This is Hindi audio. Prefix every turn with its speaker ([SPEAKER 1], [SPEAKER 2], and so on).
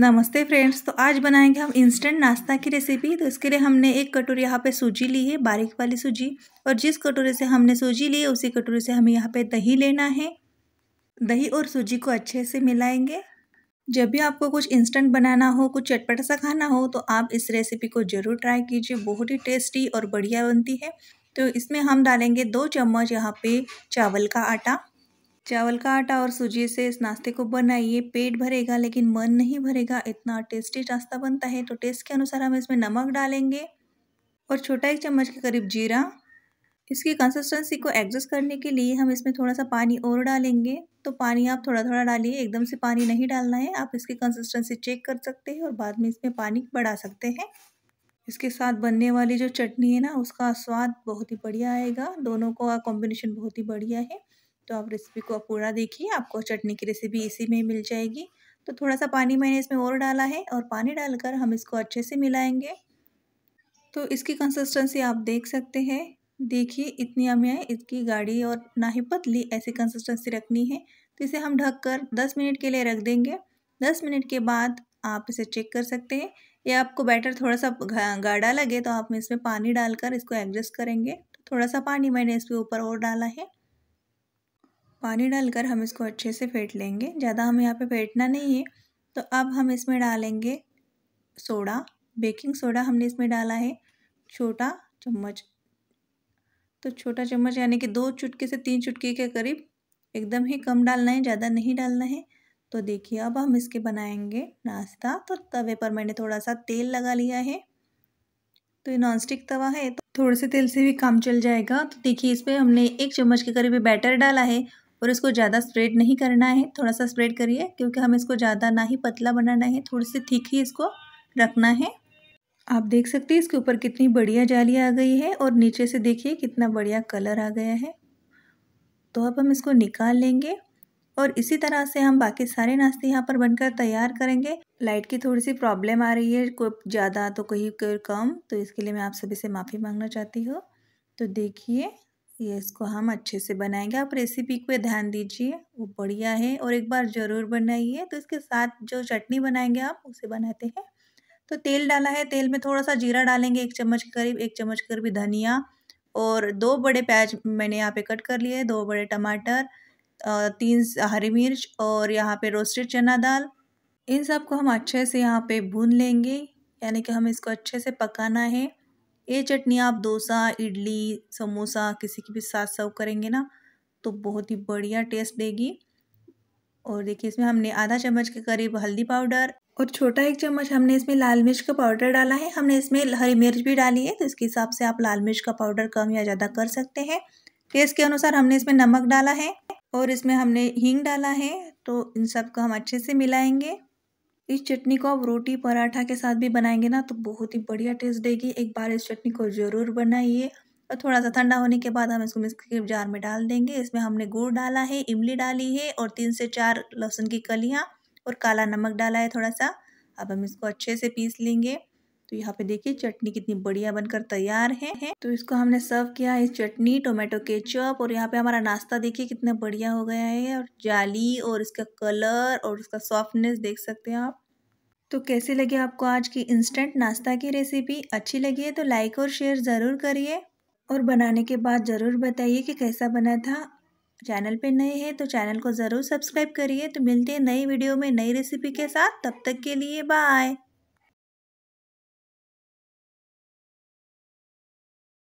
[SPEAKER 1] नमस्ते फ्रेंड्स तो आज बनाएंगे हम इंस्टेंट नाश्ता की रेसिपी तो इसके लिए हमने एक कटोरी यहाँ पे सूजी ली है बारीक वाली सूजी और जिस कटोरी से हमने सूजी ली है उसी कटोरी से हमें यहाँ पे दही लेना है दही और सूजी को अच्छे से मिलाएंगे जब भी आपको कुछ इंस्टेंट बनाना हो कुछ चटपटा सा खाना हो तो आप इस रेसिपी को ज़रूर ट्राई कीजिए बहुत ही टेस्टी और बढ़िया बनती है तो इसमें हम डालेंगे दो चम्मच यहाँ पर चावल का आटा चावल का आटा और सूजी से इस नाश्ते को बनाइए पेट भरेगा लेकिन मन नहीं भरेगा इतना टेस्टी नाश्ता बनता है तो टेस्ट के अनुसार हम इसमें नमक डालेंगे और छोटा एक चम्मच के करीब जीरा इसकी कंसिस्टेंसी को एडजस्ट करने के लिए हम इसमें थोड़ा सा पानी और डालेंगे तो पानी आप थोड़ा थोड़ा डालिए एकदम से पानी नहीं डालना है आप इसकी कंसिस्टेंसी चेक कर सकते हैं और बाद में इसमें पानी बढ़ा सकते हैं इसके साथ बनने वाली जो चटनी है ना उसका स्वाद बहुत ही बढ़िया आएगा दोनों का कॉम्बिनेशन बहुत ही बढ़िया है तो आप रेसिपी को पूरा देखिए आपको चटनी की रेसिपी इसी में मिल जाएगी तो थोड़ा सा पानी मैंने इसमें और डाला है और पानी डालकर हम इसको अच्छे से मिलाएंगे तो इसकी कंसिस्टेंसी आप देख सकते हैं देखिए इतनी हमें इसकी गाढ़ी और ना ही पतली ऐसी कंसिस्टेंसी रखनी है तो इसे हम ढक कर दस मिनट के लिए रख देंगे दस मिनट के बाद आप इसे चेक कर सकते हैं या आपको बैटर थोड़ा सा गाढ़ा लगे तो आप इसमें पानी डालकर इसको एडजस्ट करेंगे तो थोड़ा सा पानी मैंने इसके ऊपर और डाला है पानी डालकर हम इसको अच्छे से फेंट लेंगे ज़्यादा हमें यहाँ पे फेंटना नहीं है तो अब हम इसमें डालेंगे सोडा बेकिंग सोडा हमने इसमें डाला है छोटा चम्मच तो छोटा चम्मच यानी कि दो चुटके से तीन चुटके के करीब एकदम ही कम डालना है ज़्यादा नहीं डालना है तो देखिए अब हम इसके बनाएंगे नाश्ता तो तवे पर मैंने थोड़ा सा तेल लगा लिया है तो ये नॉनस्टिक तवा है तो थोड़े से तेल से भी काम चल जाएगा तो देखिए इस पर हमने एक चम्मच के करीब बैटर डाला है और इसको ज़्यादा स्प्रेड नहीं करना है थोड़ा सा स्प्रेड करिए क्योंकि हम इसको ज़्यादा ना ही पतला बनाना है थोड़ी सी थीक ही इसको रखना है आप देख सकते हैं इसके ऊपर कितनी बढ़िया जाली आ गई है और नीचे से देखिए कितना बढ़िया कलर आ गया है तो अब हम इसको निकाल लेंगे और इसी तरह से हम बाकी सारे नाश्ते यहाँ पर बनकर तैयार करेंगे लाइट की थोड़ी सी प्रॉब्लम आ रही है कोई ज़्यादा तो कहीं कोई कम तो इसके लिए मैं आप सभी से माफ़ी मांगना चाहती हूँ तो देखिए ये इसको हम अच्छे से बनाएंगे आप रेसिपी को ध्यान दीजिए वो बढ़िया है और एक बार ज़रूर बनाइए तो इसके साथ जो चटनी बनाएंगे आप उसे बनाते हैं तो तेल डाला है तेल में थोड़ा सा जीरा डालेंगे एक चम्मच के करीब एक चम्मच के करीब धनिया और दो बड़े प्याज मैंने यहाँ पे कट कर लिए दो बड़े टमाटर तीन हरी मिर्च और यहाँ पे रोस्टेड चना दाल इन सब को हम अच्छे से यहाँ पे भून लेंगे यानी कि हम इसको अच्छे से पकाना है ये चटनी आप डोसा इडली समोसा किसी के भी साथ सर्व करेंगे ना तो बहुत ही बढ़िया टेस्ट देगी और देखिए इसमें हमने आधा चम्मच के करीब हल्दी पाउडर और छोटा एक चम्मच हमने इसमें लाल मिर्च का पाउडर डाला है हमने इसमें हरी मिर्च भी डाली है तो इसके हिसाब से आप लाल मिर्च का पाउडर कम या ज़्यादा कर सकते हैं टेस्ट के अनुसार हमने इसमें नमक डाला है और इसमें हमने हींग डाला है तो इन सब को हम अच्छे से मिलाएंगे इस चटनी को आप रोटी पराठा के साथ भी बनाएंगे ना तो बहुत ही बढ़िया टेस्ट देगी एक बार इस चटनी को ज़रूर बनाइए और थोड़ा सा ठंडा होने के बाद हम इसको मिक्स के जार में डाल देंगे इसमें हमने गुड़ डाला है इमली डाली है और तीन से चार लहसुन की कलियाँ और काला नमक डाला है थोड़ा सा अब हम इसको अच्छे से पीस लेंगे तो यहाँ पे देखिए चटनी कितनी बढ़िया बनकर तैयार है, है तो इसको हमने सर्व किया है चटनी टोमेटो केचप और यहाँ पे हमारा नाश्ता देखिए कितना बढ़िया हो गया है और जाली और इसका कलर और इसका सॉफ्टनेस देख सकते हैं आप तो कैसे लगे आपको आज की इंस्टेंट नाश्ता की रेसिपी अच्छी लगी है तो लाइक और शेयर ज़रूर करिए और बनाने के बाद ज़रूर बताइए कि कैसा बना था चैनल पे नए हैं तो चैनल को ज़रूर सब्सक्राइब करिए तो मिलते हैं नई वीडियो में नई रेसिपी के साथ तब तक के लिए बाय